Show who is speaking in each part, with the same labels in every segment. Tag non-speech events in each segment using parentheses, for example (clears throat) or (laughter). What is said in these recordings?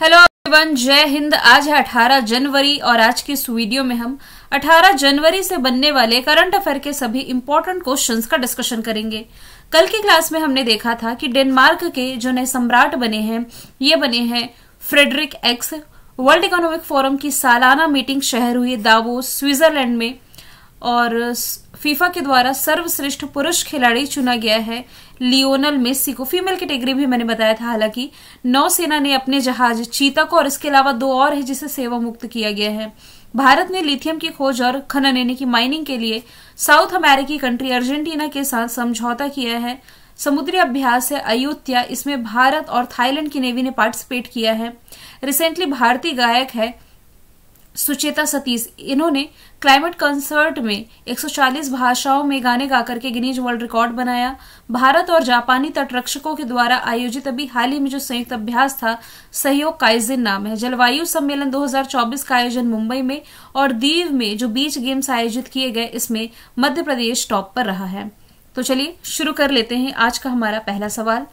Speaker 1: hello everyone जय हिंद आज है 18 जनवरी और आज की इस वीडियो में हम 18 जनवरी से बनने वाले करंट अफेयर के सभी इम्पोर्टेंट क्वेश्चंस का डिस्कशन करेंगे कल की क्लास में हमने देखा था कि डेनमार्क के जो नए सम्राट बने हैं ये बने हैं Frederick X world economic forum की सालाना मीटिंग शहर हुई दावो स्विट्जरलैंड में और फीफा के द्वारा सर्वश्रेष्ठ पुरुष खिलाड़ी चुना गया है लियोनल मेसी को फीमेल कैटेगरी भी मैंने बताया था हालांकि नौसेना ने अपने जहाज चीता को और इसके अलावा दो और है जिसे सेवा मुक्त किया गया है भारत ने लिथियम की खोज और खनन यानी कि माइनिंग के लिए साउथ अमेरिकी कंट्री अर्जेंटीना के साथ समझौता किया है समुद्री अभ्यास है अयोध्या इसमें भारत और थाईलैंड की नेवी ने पार्टिसिपेट किया है रिसेंटली भारतीय गायक है सुचेता सतीश इन्होंने क्लाइमेट कंसर्ट में 140 भाषाओं में गाने गाकर के गिनीज वर्ल्ड रिकॉर्ड बनाया भारत और जापानी तटरक्षकों के द्वारा आयोजित अभी हाल ही में जो संयुक्त अभ्यास था सहयोग काइजिन नाम है जलवायु सम्मेलन 2024 का आयोजन मुंबई में और दीव में जो बीच गेम्स आयोजित किए गए इसमें मध्य प्रदेश टॉप पर रहा है तो चलिए शुरू कर लेते हैं आज का हमारा पहला सवाल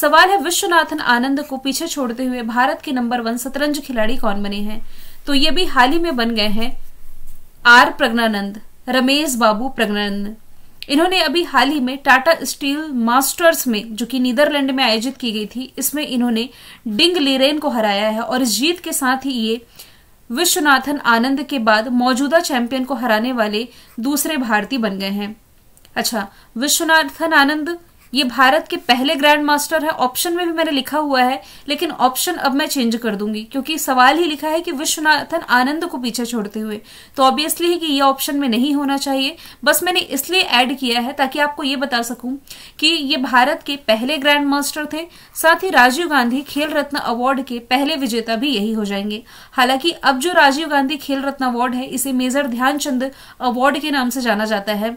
Speaker 1: सवाल है विश्वनाथन आनंद को पीछे छोड़ते हुए भारत के नंबर वन शतरंज खिलाड़ी कौन बने हैं तो ये भी हाल ही में बन गए हैं आर प्रज्ञानंद रमेश बाबू प्रज्ञानंद इन्होंने अभी हाल ही में टाटा स्टील मास्टर्स में जो कि नीदरलैंड में आयोजित की गई थी इसमें इन्होंने डिंग लिरेन को हराया है और इस जीत के साथ ही ये विश्वनाथन आनंद के बाद मौजूदा चैंपियन को हराने वाले दूसरे भारतीय बन गए हैं अच्छा विश्वनाथन आनंद ये भारत के पहले ग्रैंड मास्टर है ऑप्शन में भी मैंने लिखा हुआ है लेकिन ऑप्शन अब मैं चेंज कर दूंगी क्योंकि सवाल ही लिखा है कि विश्वनाथन आनंद को पीछे छोड़ते हुए तो ऑब्वियसली है कि ये ऑप्शन में नहीं होना चाहिए बस मैंने इसलिए ऐड किया है ताकि आपको ये बता सकूं कि ये भारत के पहले ग्रैंड मास्टर थे साथ ही राजीव गांधी खेल रत्न अवार्ड के पहले विजेता भी यही हो जाएंगे हालांकि अब जो राजीव गांधी खेल रत्न अवार्ड है इसे मेजर ध्यानचंद अवार्ड के नाम से जाना जाता है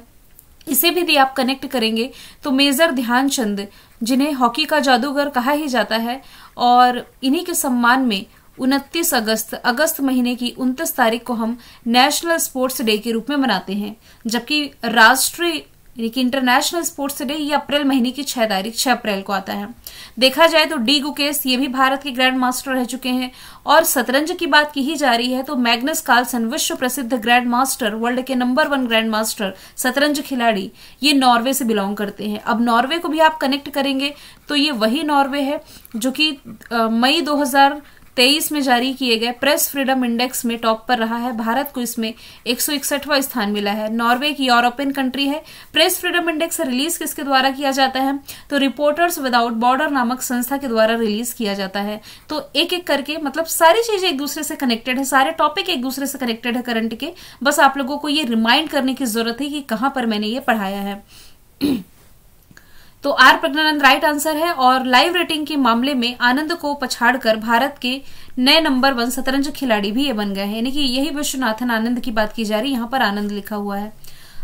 Speaker 1: इसे भी यदि आप कनेक्ट करेंगे तो मेजर ध्यानचंद जिन्हें हॉकी का जादूगर कहा ही जाता है और इन्हीं के सम्मान में उनतीस अगस्त अगस्त महीने की उनतीस तारीख को हम नेशनल स्पोर्ट्स डे के रूप में मनाते हैं जबकि राष्ट्रीय यानी कि इंटरनेशनल स्पोर्ट्स डे ये अप्रैल महीने की छह तारीख छह अप्रैल को आता है देखा जाए तो डी गुकेस ये भी भारत के ग्रैंड मास्टर रह चुके हैं और शतरंज की बात की ही जा रही है तो मैग्नस कार्लसन विश्व प्रसिद्ध ग्रैंड मास्टर वर्ल्ड के नंबर वन ग्रैंड मास्टर शतरंज खिलाड़ी ये नॉर्वे से बिलोंग करते हैं अब नॉर्वे को भी आप कनेक्ट करेंगे तो ये वही नॉर्वे है जो कि मई दो हजार तेईस में जारी किए गए प्रेस फ्रीडम इंडेक्स में टॉप पर रहा है भारत को इसमें एक स्थान मिला है नॉर्वे की यूरोपियन कंट्री है प्रेस फ्रीडम इंडेक्स रिलीज किसके द्वारा किया जाता है तो रिपोर्टर्स विदाउट बॉर्डर नामक संस्था के द्वारा रिलीज किया जाता है तो एक एक करके मतलब सारी चीजें एक दूसरे से कनेक्टेड है सारे टॉपिक एक दूसरे से कनेक्टेड है करंट के बस आप लोगों को ये रिमाइंड करने की जरूरत है कि कहां पर मैंने ये पढ़ाया है तो आर प्रज्ञानंद राइट आंसर है और लाइव रेटिंग के मामले में आनंद को पछाड़कर भारत के नए नंबर वन शतरंज खिलाड़ी भी ये बन गए हैं यानी कि यही विश्वनाथन आनंद की बात की जा रही है यहाँ पर आनंद लिखा हुआ है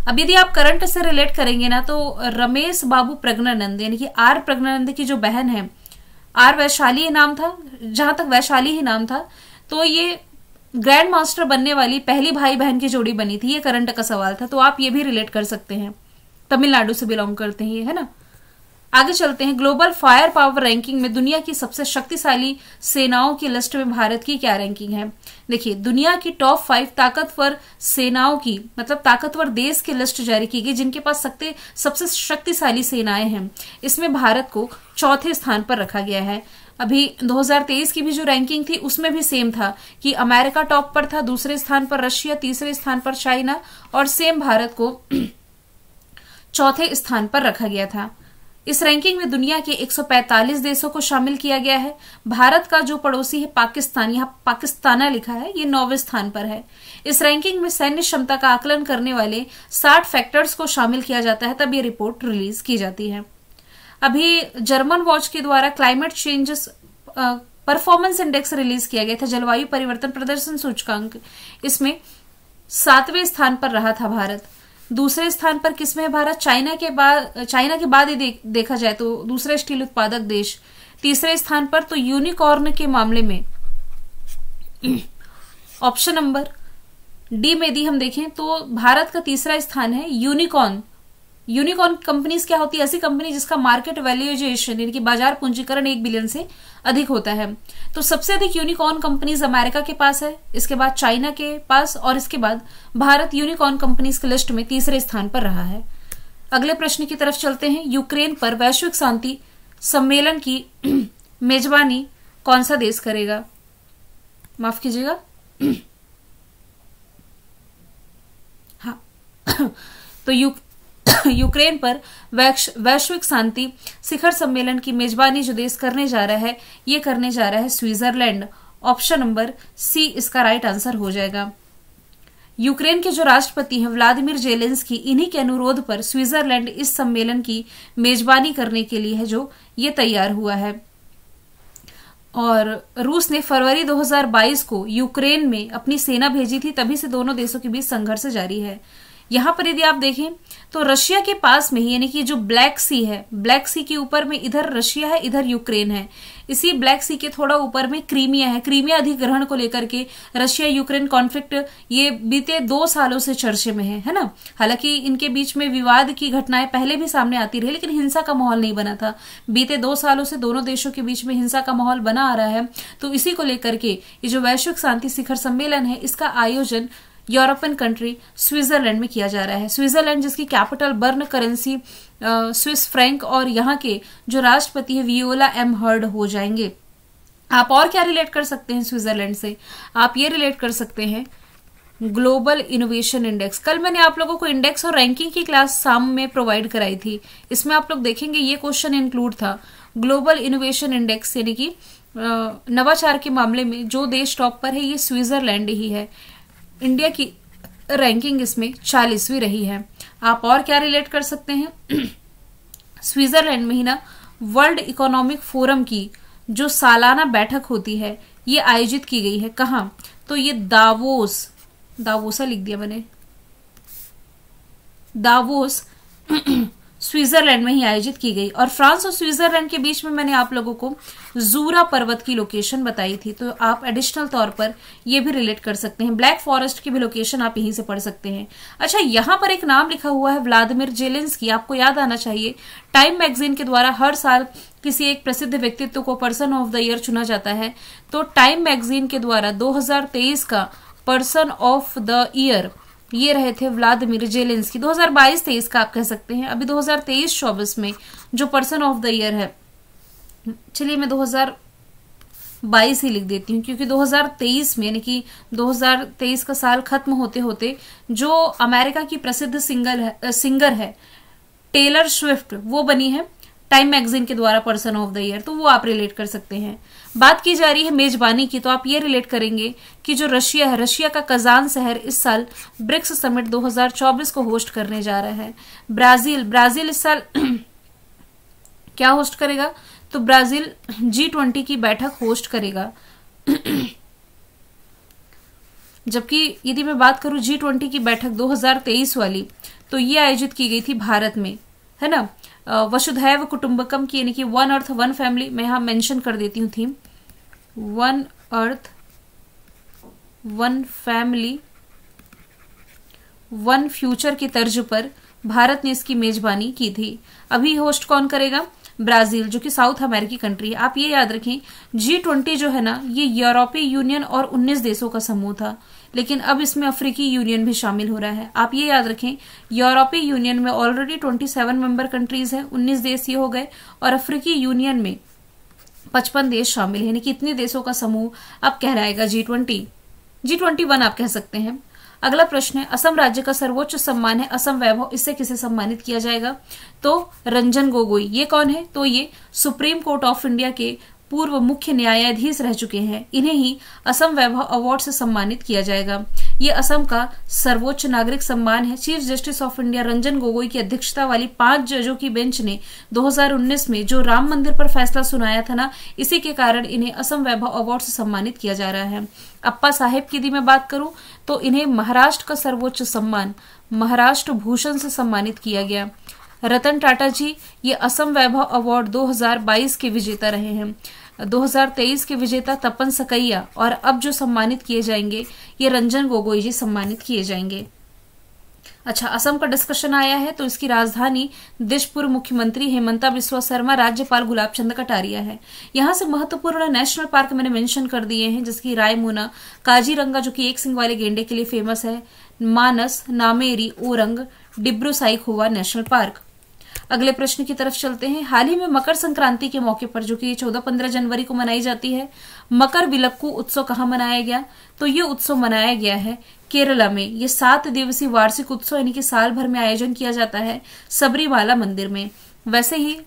Speaker 1: अब यदि आप करंट से रिलेट करेंगे ना तो रमेश बाबू प्रज्ञानंद यानी कि आर प्रज्ञानंद की जो बहन है आर वैशाली ही नाम था जहां तक वैशाली ही नाम था तो ये ग्रैंड मास्टर बनने वाली पहली भाई बहन की जोड़ी बनी थी ये करंट का सवाल था तो आप ये भी रिलेट कर सकते हैं तमिलनाडु से बिलोंग करते हैं है ना आगे चलते हैं ग्लोबल फायर पावर रैंकिंग में दुनिया की सबसे शक्तिशाली सेनाओं की लिस्ट में भारत की क्या रैंकिंग है देखिए दुनिया की टॉप फाइव ताकतवर सेनाओं की मतलब ताकतवर देश की लिस्ट जारी की गई जिनके पास सकते सबसे शक्तिशाली सेनाएं हैं इसमें भारत को चौथे स्थान पर रखा गया है अभी 2023 की भी जो रैंकिंग थी उसमें भी सेम था कि अमेरिका टॉप पर था दूसरे स्थान पर रशिया तीसरे स्थान पर चाइना और सेम भारत को (clears throat) चौथे स्थान पर रखा गया था इस रैंकिंग में दुनिया के 145 देशों को शामिल किया गया है भारत का जो पड़ोसी है पाकिस्तान यहाँ पाकिस्ताना लिखा है ये नौवे स्थान पर है इस रैंकिंग में सैन्य क्षमता का आकलन करने वाले 60 फैक्टर्स को शामिल किया जाता है तब ये रिपोर्ट रिलीज की जाती है अभी जर्मन वॉच के द्वारा climate changes performance index release किया गया था जलवायु परिवर्तन प्रदर्शन सूचकांक इसमें सातवें स्थान पर रहा था भारत दूसरे स्थान पर किसमें है भारत चाइना के बाद चाइना के बाद ही दे, देखा जाए तो दूसरे स्टील उत्पादक देश तीसरे स्थान पर तो यूनिकॉर्न के मामले में ऑप्शन नंबर डी में यदि हम देखें तो भारत का तीसरा स्थान है यूनिकॉर्न यूनिकॉर्न कंपनीज क्या होती है ऐसी कंपनी जिसका मार्केट वैल्यूएशन यानी कि बाजार पूंजीकरण एक बिलियन से अधिक होता है तो सबसे अधिक यूनिकॉर्न कंपनीज अमेरिका के पास है इसके बाद चाइना के पास और इसके बाद भारत यूनिकॉर्न कंपनीज की लिस्ट में तीसरे स्थान पर रहा है अगले प्रश्न की तरफ चलते हैं यूक्रेन पर वैश्विक शांति सम्मेलन की (clears throat) मेजबानी कौन सा देश करेगा माफ कीजिएगा (clears throat) हाँ (clears throat) तो यू (coughs) यूक्रेन पर वैश्विक शांति शिखर सम्मेलन की मेजबानी जो देश करने जा रहा है ये करने जा रहा है स्विट्जरलैंड ऑप्शन नंबर सी इसका राइट आंसर हो जाएगा यूक्रेन के जो राष्ट्रपति हैं व्लादिमिर जेलेंस्की इन्हीं के अनुरोध पर स्विट्जरलैंड इस सम्मेलन की मेजबानी करने के लिए है जो ये तैयार हुआ है और रूस ने फरवरी 2022 को यूक्रेन में अपनी सेना भेजी थी तभी से दोनों देशों के बीच संघर्ष जारी है यहाँ पर यदि आप देखें तो रशिया के पास में ही यानी कि जो ब्लैक सी है ब्लैक सी के ऊपर में इधर रशिया है इधर यूक्रेन है इसी ब्लैक सी के थोड़ा ऊपर में क्रीमिया है क्रीमिया अधिग्रहण को लेकर के रशिया यूक्रेन कॉन्फ्लिक्ट ये बीते दो सालों से चर्चे में है है ना हालांकि इनके बीच में विवाद की घटनाएं पहले भी सामने आती रही लेकिन हिंसा का माहौल नहीं बना था बीते दो सालों से दोनों देशों के बीच में हिंसा का माहौल बना आ रहा है तो इसी को लेकर के ये जो वैश्विक शांति शिखर सम्मेलन है इसका आयोजन यूरोपियन कंट्री स्विट्जरलैंड में किया जा रहा है स्विट्जरलैंड जिसकी capital Bern currency Swiss franc और यहाँ के जो राष्ट्रपति है वियोला एम हर्ड हो जाएंगे आप और क्या रिलेट कर सकते हैं स्विट्जरलैंड से आप ये रिलेट कर सकते हैं ग्लोबल इनोवेशन इंडेक्स कल मैंने आप लोगों को इंडेक्स और रैंकिंग की क्लास शाम में प्रोवाइड कराई थी इसमें आप लोग देखेंगे ये क्वेश्चन इंक्लूड था ग्लोबल इनोवेशन इंडेक्स यानी कि नवाचार के मामले में जो देश टॉप पर है ये स्विट्जरलैंड ही है इंडिया की रैंकिंग इसमें चालीसवीं रही है आप और क्या रिलेट कर सकते हैं (clears throat) स्विट्जरलैंड में ही ना वर्ल्ड इकोनॉमिक फोरम की जो सालाना बैठक होती है ये आयोजित की गई है कहा तो ये दावोस दावोसा लिख दिया मैंने दावोस (clears throat) स्विट्जरलैंड में ही आयोजित की गई और फ्रांस और स्विट्जरलैंड के बीच में मैंने आप लोगों को जूरा पर्वत की लोकेशन बताई थी तो आप एडिशनल तौर पर यह भी रिलेट कर सकते हैं ब्लैक फॉरेस्ट की भी लोकेशन आप यहीं से पढ़ सकते हैं अच्छा यहां पर एक नाम लिखा हुआ है व्लादिमिर की आपको याद आना चाहिए टाइम मैगजीन के द्वारा हर साल किसी एक प्रसिद्ध व्यक्तित्व को पर्सन ऑफ द ईयर चुना जाता है तो टाइम मैगजीन के द्वारा दो का पर्सन ऑफ द ईयर ये रहे थे व्लादिमिर जेलेंसकी 2022-23 का आप कह सकते हैं अभी 2023-24 में जो पर्सन ऑफ द ईयर है चलिए मैं 2022 ही लिख देती हूँ क्योंकि 2023 में यानी कि 2023 का साल खत्म होते होते जो अमेरिका की प्रसिद्ध सिंगर है सिंगर है टेलर स्विफ्ट वो बनी है टाइम मैगजीन के द्वारा पर्सन ऑफ द ईयर तो वो आप रिलेट कर सकते हैं बात की जा रही है मेजबानी की तो आप ये रिलेट करेंगे कि जो रशिया है रशिया का कजान शहर इस साल ब्रिक्स समिट 2024 को होस्ट करने जा रहा है ब्राजील ब्राजील इस साल (clears throat) क्या होस्ट करेगा तो ब्राजील जी ट्वेंटी की बैठक होस्ट करेगा (clears throat) जबकि यदि मैं बात करूं जी ट्वेंटी की बैठक 2023 वाली तो ये आयोजित की गई थी भारत में है ना वसुधैव कुटुंबकम की यानी कि वन अर्थ वन फैमिली मैं यहां मेंशन कर देती हूं theme one earth one family one future की तर्ज पर भारत ने इसकी मेजबानी की थी अभी होस्ट कौन करेगा ब्राजील जो कि साउथ अमेरिकी कंट्री है आप ये याद रखें जी ट्वेंटी जो है ना ये यूरोपीय यूनियन और 19 देशों का समूह था लेकिन अब इसमें अफ्रीकी यूनियन भी शामिल हो रहा है आप ये याद रखें यूरोपीय यूनियन में ऑलरेडी 27 मेंबर कंट्रीज है 19 देश ये हो गए और अफ्रीकी यूनियन में 55 देश शामिल है यानी कितने देशों का समूह अब है G twenty G twenty one आप कह सकते हैं अगला प्रश्न है असम राज्य का सर्वोच्च सम्मान है असम वैभव इससे किसे सम्मानित किया जाएगा तो रंजन गोगोई ये कौन है तो ये सुप्रीम कोर्ट ऑफ इंडिया के पूर्व मुख्य न्यायाधीश रह चुके हैं इन्हें ही असम वैभव अवार्ड से सम्मानित किया जाएगा ये असम का सर्वोच्च नागरिक सम्मान है chief justice of India Ranjan Gogoi की अध्यक्षता वाली पांच जजों की बेंच ने 2019 में जो राम मंदिर पर फैसला सुनाया था ना इसी के कारण इन्हें असम वैभव अवार्ड से सम्मानित किया जा रहा है अप्पा साहेब की यदि मैं बात करूं तो इन्हें महाराष्ट्र का सर्वोच्च सम्मान महाराष्ट्र भूषण से सम्मानित किया गया रतन टाटा जी ये असम वैभव अवार्ड 2022 के विजेता रहे हैं 2023 के विजेता तपन सकैया और अब जो सम्मानित किए जाएंगे ये रंजन गोगोई जी सम्मानित किए जाएंगे अच्छा असम का डिस्कशन आया है तो इसकी राजधानी देश पूर्व मुख्यमंत्री हेमंता बिस्वा शर्मा राज्यपाल गुलाब चंद कटारिया है यहाँ से महत्वपूर्ण नेशनल पार्क मैंने मेंशन कर दिए हैं जिसकी रायमुना काजीरंगा जो कि एक सिंह वाले गेंडे के लिए फेमस है मानस नामेरी ओरंग डिब्रू साइखोवा नेशनल पार्क अगले प्रश्न की तरफ चलते हैं हाल ही में मकर संक्रांति के मौके पर जो कि 14-15 जनवरी को मनाई जाती है मकर विलक्कू उत्सव कहाँ मनाया गया तो ये उत्सव मनाया गया है केरला में ये सात दिवसीय वार्षिक उत्सव यानी कि साल भर में आयोजन किया जाता है सबरीमाला मंदिर में वैसे ही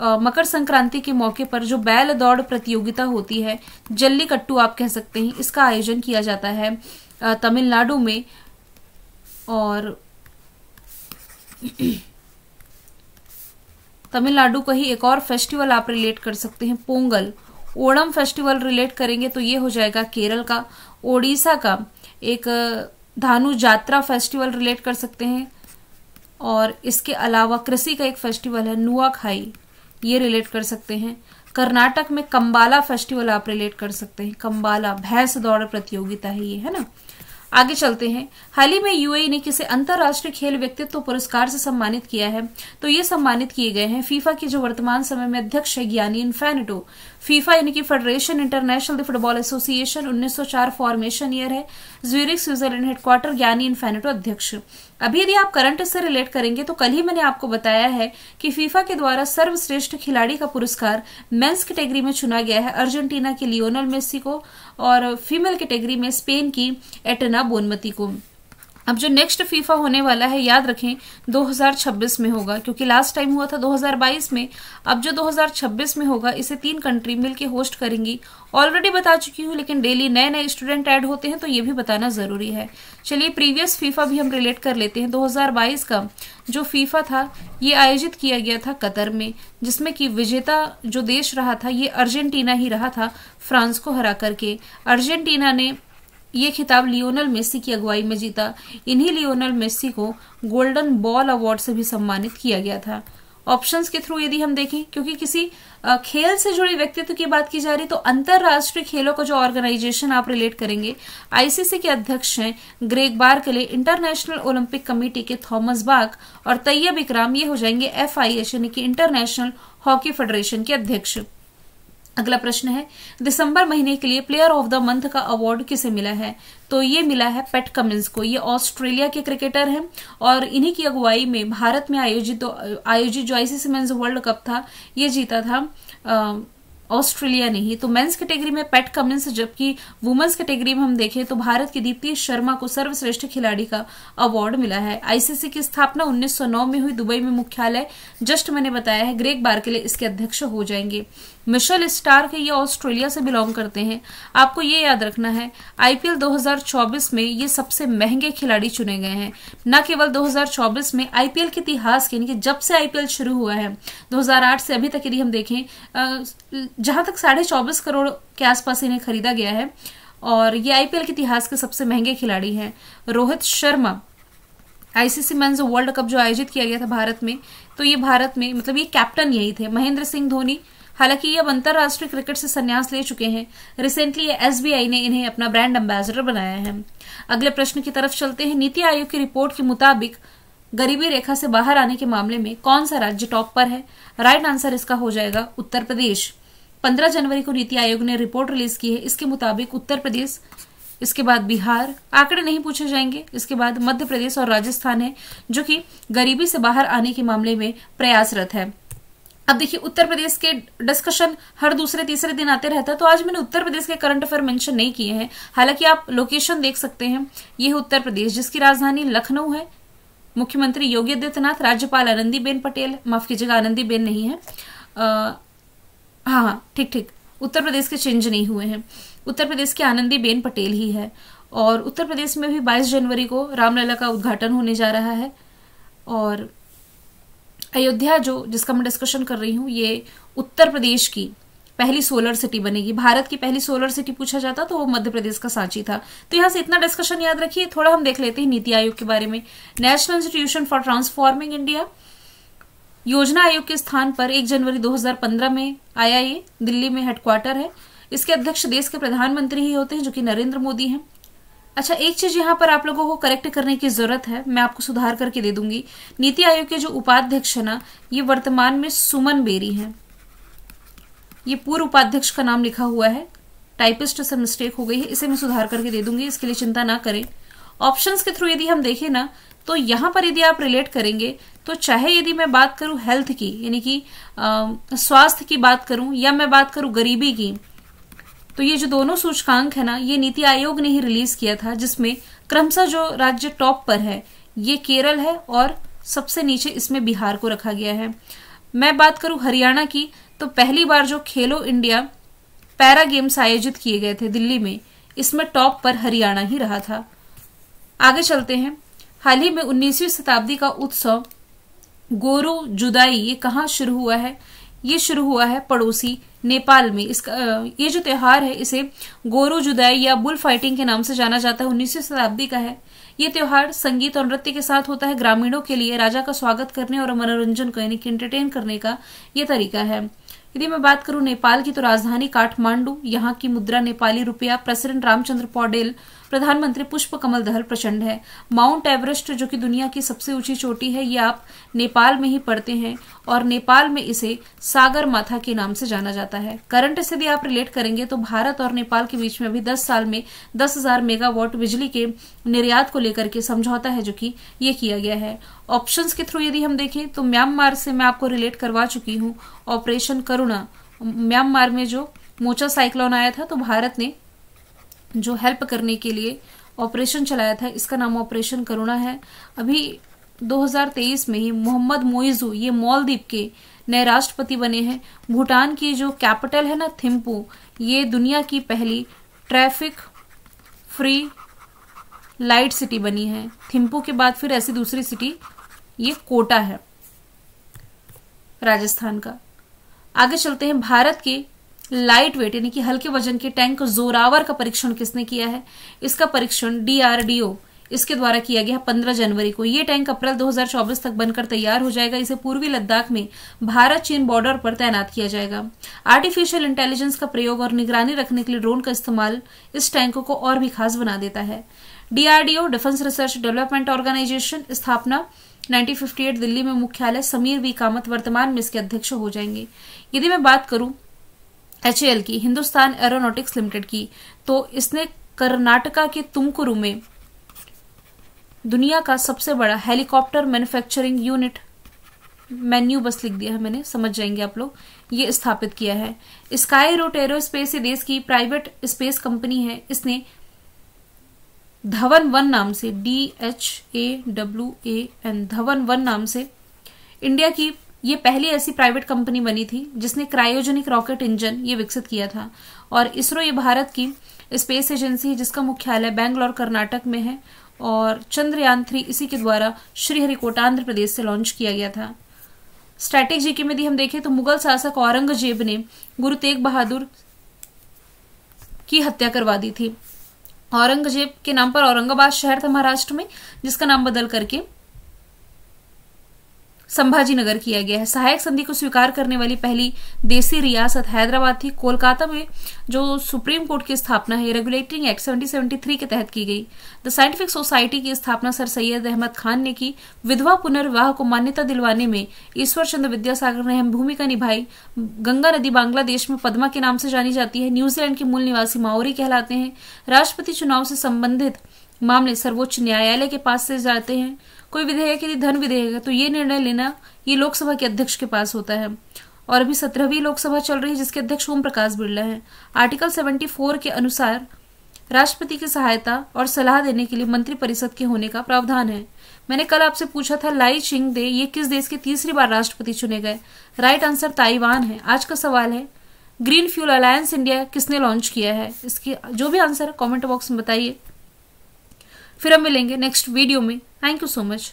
Speaker 1: आ, मकर संक्रांति के मौके पर जो बैल दौड़ प्रतियोगिता होती है जल्लीकट्टू आप कह सकते हैं इसका आयोजन किया जाता है तमिलनाडु में और (clears throat) तमिलनाडु का ही एक और फेस्टिवल आप रिलेट कर सकते हैं पोंगल ओणम फेस्टिवल रिलेट करेंगे तो ये हो जाएगा केरल का ओडिशा का एक धानु जात्रा फेस्टिवल रिलेट कर सकते हैं और इसके अलावा कृषि का एक फेस्टिवल है नुआखाई ये रिलेट कर सकते हैं कर्नाटक में कंबाला फेस्टिवल आप रिलेट कर सकते हैं कंबाला भैंस दौड़ प्रतियोगिता है ये है ना आगे चलते हैं हाल ही में यूएई ने किसे अंतर्राष्ट्रीय खेल व्यक्तित्व पुरस्कार से सम्मानित किया है तो ये सम्मानित किए गए हैं फीफा के जो वर्तमान समय में अध्यक्ष है ज्ञानी इन्फेनिटो फीफा यानी कि federation international the football association 1904 formation year है Zurich Switzerland headquarter Gianni Infantino अध्यक्ष अभी यदि आप करंट से रिलेट करेंगे तो कल ही मैंने आपको बताया है कि फीफा के द्वारा सर्वश्रेष्ठ खिलाड़ी का पुरस्कार मेंस कैटेगरी में चुना गया है अर्जेंटीना के लियोनल मेसी को और फीमेल कैटेगरी में स्पेन की एटना बोनमती को अब जो नेक्स्ट फीफा होने वाला है याद रखें 2026 में होगा क्योंकि लास्ट टाइम हुआ था 2022 में अब जो 2026 में होगा इसे तीन कंट्री मिलके होस्ट करेंगी ऑलरेडी बता चुकी हूँ लेकिन डेली नए नए स्टूडेंट ऐड होते हैं तो ये भी बताना ज़रूरी है चलिए प्रीवियस फीफा भी हम रिलेट कर लेते हैं 2022 का जो फीफा था ये आयोजित किया गया था कतर में जिसमें कि विजेता जो देश रहा था ये अर्जेंटीना ही रहा था फ्रांस को हरा करके अर्जेंटीना ने ये खिताब लियोनल मेसी की अगुवाई में जीता इन्हीं लियोनल मेसी को गोल्डन बॉल अवार्ड से भी सम्मानित किया गया था ऑप्शंस के थ्रू यदि हम देखें क्योंकि किसी खेल से जुड़े व्यक्तित्व की बात की जा रही तो अंतरराष्ट्रीय खेलों का जो ऑर्गेनाइजेशन आप रिलेट करेंगे आईसीसी के अध्यक्ष हैं ग्रेग बार के लिए इंटरनेशनल ओलंपिक कमेटी के थॉमस बाग और तैयब इकराम ये हो जाएंगे एफ यानी कि इंटरनेशनल हॉकी फेडरेशन के अध्यक्ष अगला प्रश्न है दिसंबर महीने के लिए प्लेयर ऑफ द मंथ का अवार्ड किसे मिला है तो ये मिला है पेट कमिंस को ये ऑस्ट्रेलिया के क्रिकेटर हैं और इन्हीं की अगुवाई में भारत में आयोजित आयोजित जो आईसीसी मेंस वर्ल्ड कप था ये जीता था ऑस्ट्रेलिया ने ही तो मेंस कैटेगरी में पेट कमिंस जबकि वुमेन्स कैटेगरी में हम देखें तो भारत की दीप्ति शर्मा को सर्वश्रेष्ठ खिलाड़ी का अवार्ड मिला है आईसीसी की स्थापना 1909 में हुई दुबई में मुख्यालय जस्ट मैंने बताया है के बार्केले इसके अध्यक्ष हो जाएंगे मिशेल स्टार्क ये ऑस्ट्रेलिया से बिलोंग करते हैं आपको ये याद रखना है आईपीएल 2024 में ये सबसे महंगे खिलाड़ी चुने गए हैं न केवल 2024 में आईपीएल के इतिहास के यानी कि जब से आईपीएल शुरू हुआ है 2008 से अभी तक यदि हम देखें जहां तक साढ़े चौबीस करोड़ के आसपास इन्हें खरीदा गया है और ये आईपीएल के इतिहास के सबसे महंगे खिलाड़ी हैं रोहित शर्मा आईसीसी मैं वर्ल्ड कप जो आयोजित किया गया था भारत में तो ये भारत में मतलब ये कैप्टन यही थे महेंद्र सिंह धोनी हालांकि ये अब अंतर्राष्ट्रीय क्रिकेट से संन्यास ले चुके हैं रिसेंटली एसबीआई ने इन्हें अपना ब्रांड एम्बेसडर बनाया है अगले प्रश्न की तरफ चलते हैं नीति आयोग की रिपोर्ट के मुताबिक गरीबी रेखा से बाहर आने के मामले में कौन सा राज्य टॉप पर है राइट आंसर इसका हो जाएगा उत्तर प्रदेश 15 जनवरी को नीति आयोग ने रिपोर्ट रिलीज की है इसके मुताबिक उत्तर प्रदेश इसके बाद बिहार आंकड़े नहीं पूछे जाएंगे इसके बाद मध्य प्रदेश और राजस्थान है जो कि गरीबी से बाहर आने के मामले में प्रयासरत है अब देखिए उत्तर प्रदेश के डिस्कशन हर दूसरे तीसरे दिन आते रहता है तो आज मैंने उत्तर प्रदेश के करंट अफेयर मेंशन नहीं किए हैं हालांकि आप लोकेशन देख सकते हैं ये है उत्तर प्रदेश जिसकी राजधानी लखनऊ है मुख्यमंत्री योगी आदित्यनाथ राज्यपाल आनंदीबेन पटेल माफ कीजिएगा आनंदीबेन नहीं है आ, हाँ हाँ ठीक ठीक उत्तर प्रदेश के चेंज नहीं हुए हैं उत्तर प्रदेश के आनंदीबेन पटेल ही है और उत्तर प्रदेश में भी 22 जनवरी को रामलला का उद्घाटन होने जा रहा है और अयोध्या जो जिसका मैं डिस्कशन कर रही हूँ ये उत्तर प्रदेश की पहली सोलर सिटी बनेगी भारत की पहली सोलर सिटी पूछा जाता तो वो मध्य प्रदेश का सांची था तो यहाँ से इतना डिस्कशन याद रखिए थोड़ा हम देख लेते हैं नीति आयोग के बारे में national institution for transforming India योजना आयोग के स्थान पर 1 जनवरी 2015 में आया ये दिल्ली में हेडक्वार्टर है इसके अध्यक्ष देश के प्रधानमंत्री ही होते हैं जो कि नरेंद्र मोदी हैं अच्छा एक चीज यहाँ पर आप लोगों को करेक्ट करने की जरूरत है मैं आपको सुधार करके दे दूंगी नीति आयोग के जो उपाध्यक्ष है ना ये वर्तमान में सुमन बेरी है ये पूर्व उपाध्यक्ष का नाम लिखा हुआ है टाइपिस्ट से मिस्टेक हो गई है इसे मैं सुधार करके दे दूंगी इसके लिए चिंता ना करें ऑप्शन के थ्रू यदि हम देखें ना तो यहाँ पर यदि आप रिलेट करेंगे तो चाहे यदि मैं बात करूं हेल्थ की यानी कि स्वास्थ्य की बात करूं या मैं बात करूं गरीबी की तो ये जो दोनों सूचकांक है ना ये नीति आयोग ने ही रिलीज किया था जिसमें क्रमशः जो राज्य टॉप पर है ये केरल है और सबसे नीचे इसमें बिहार को रखा गया है मैं बात करूं हरियाणा की तो पहली बार जो खेलो इंडिया पैरा गेम्स आयोजित किए गए थे दिल्ली में इसमें टॉप पर हरियाणा ही रहा था आगे चलते हैं हाल ही में 19वीं शताब्दी का उत्सव गोरु जुदाई ये कहाँ शुरू हुआ है ये शुरू हुआ है पड़ोसी नेपाल में इसका ये जो त्यौहार है इसे गोरो जुदाई या बुल फाइटिंग के नाम से जाना जाता है उन्नीसवीं शताब्दी का है ये त्यौहार संगीत और नृत्य के साथ होता है ग्रामीणों के लिए राजा का स्वागत करने और मनोरंजन को यानी कि एंटरटेन करने का ये तरीका है यदि मैं बात करूं नेपाल की तो राजधानी काठमांडू यहाँ की मुद्रा नेपाली रुपया प्रेसिडेंट रामचंद्र पौडेल प्रधानमंत्री पुष्प कमल दहल प्रचंड है माउंट एवरेस्ट जो कि दुनिया की सबसे ऊंची चोटी है ये आप नेपाल में ही पढ़ते हैं और नेपाल में इसे सागर माथा के नाम से जाना जाता है करंट से भी आप रिलेट करेंगे तो भारत और नेपाल के बीच में अभी दस साल में दस हजार मेगावाट बिजली के निर्यात को लेकर के समझौता है जो कि ये किया गया है ऑप्शंस के थ्रू यदि हम देखें तो म्यांमार से मैं आपको रिलेट करवा चुकी हूँ ऑपरेशन करुणा म्यांमार में जो मोचा साइक्लोन आया था तो भारत ने जो हेल्प करने के लिए ऑपरेशन चलाया था इसका नाम ऑपरेशन करुणा है अभी 2023 में ही मोहम्मद मोइजू ये मॉलदीप के नए राष्ट्रपति बने हैं भूटान की जो कैपिटल है ना थिम्पू ये दुनिया की पहली ट्रैफिक फ्री लाइट सिटी बनी है थिम्पू के बाद फिर ऐसी दूसरी सिटी ये कोटा है राजस्थान का आगे चलते हैं भारत के लाइट वेट यानी कि हल्के वजन के टैंक जोरावर का परीक्षण किसने किया है इसका परीक्षण डीआरडीओ इसके द्वारा किया गया पंद्रह जनवरी को ये टैंक अप्रैल 2024 तक बनकर तैयार हो जाएगा इसे पूर्वी लद्दाख में भारत चीन बॉर्डर पर तैनात किया जाएगा आर्टिफिशियल इंटेलिजेंस का प्रयोग और निगरानी रखने के लिए ड्रोन का इस्तेमाल इस टैंक को और भी खास बना देता है DRDO defence research development organisation स्थापना 1958 दिल्ली में मुख्यालय समीर वी कामत वर्तमान में इसके अध्यक्ष हो जाएंगे यदि मैं बात करूं एच की हिंदुस्तान एरोनॉटिक्स लिमिटेड की तो इसने कर्नाटका के तुमकुरु में दुनिया का सबसे बड़ा हेलीकॉप्टर मैन्युफैक्चरिंग यूनिट मेन्यू बस लिख दिया है मैंने समझ जाएंगे आप लोग ये स्थापित किया है स्काई रोट एरो स्पेस ये देश की प्राइवेट स्पेस कंपनी है इसने धवन वन नाम से D H A W A N Dhawan one नाम से इंडिया की ये पहली ऐसी प्राइवेट कंपनी बनी थी जिसने क्रायोजेनिक रॉकेट इंजन ये विकसित किया था और इसरो ये भारत की स्पेस एजेंसी जिसका मुख्यालय बैंगलोर कर्नाटक में है और चंद्रयान थ्री इसी के द्वारा श्रीहरिकोटा आंध्र प्रदेश से लॉन्च किया गया था स्ट्रैटिक जीके में यदि हम देखें तो मुगल शासक औरंगजेब ने गुरु तेग बहादुर की हत्या करवा दी थी औरंगजेब के नाम पर औरंगाबाद शहर था महाराष्ट्र में जिसका नाम बदल करके संभाजीनगर किया गया है सहायक संधि को स्वीकार करने वाली पहली देसी रियासत हैदराबाद थी कोलकाता में जो सुप्रीम कोर्ट की स्थापना है रेगुलेटिंग एक्ट सेवनटीन के तहत की गई द साइंटिफिक सोसाइटी की स्थापना सर सैयद अहमद खान ने की विधवा पुनर्विवाह को मान्यता दिलवाने में ईश्वर चंद्र विद्यासागर ने अहम भूमिका निभाई गंगा नदी बांग्लादेश में पदमा के नाम से जानी जाती है न्यूजीलैंड के मूल निवासी माओरी कहलाते हैं राष्ट्रपति चुनाव से संबंधित मामले सर्वोच्च न्यायालय के पास से जाते हैं कोई विधेयक यदि धन विधेयक है तो ये निर्णय लेना ये लोकसभा के अध्यक्ष के पास होता है और अभी सत्रहवीं लोकसभा चल रही है जिसके अध्यक्ष ओम प्रकाश बिरला है आर्टिकल सेवेंटी के अनुसार राष्ट्रपति की सहायता और सलाह देने के लिए मंत्रिपरिषद के होने का प्रावधान है मैंने कल आपसे पूछा था लाई चिंग दे ये किस देश के तीसरी बार राष्ट्रपति चुने गए राइट आंसर ताइवान है आज का सवाल है ग्रीन फ्यूल अलायंस इंडिया किसने लॉन्च किया है इसकी जो भी आंसर है कमेंट बॉक्स में बताइए फिर हम मिलेंगे नेक्स्ट वीडियो में थैंक यू सो मच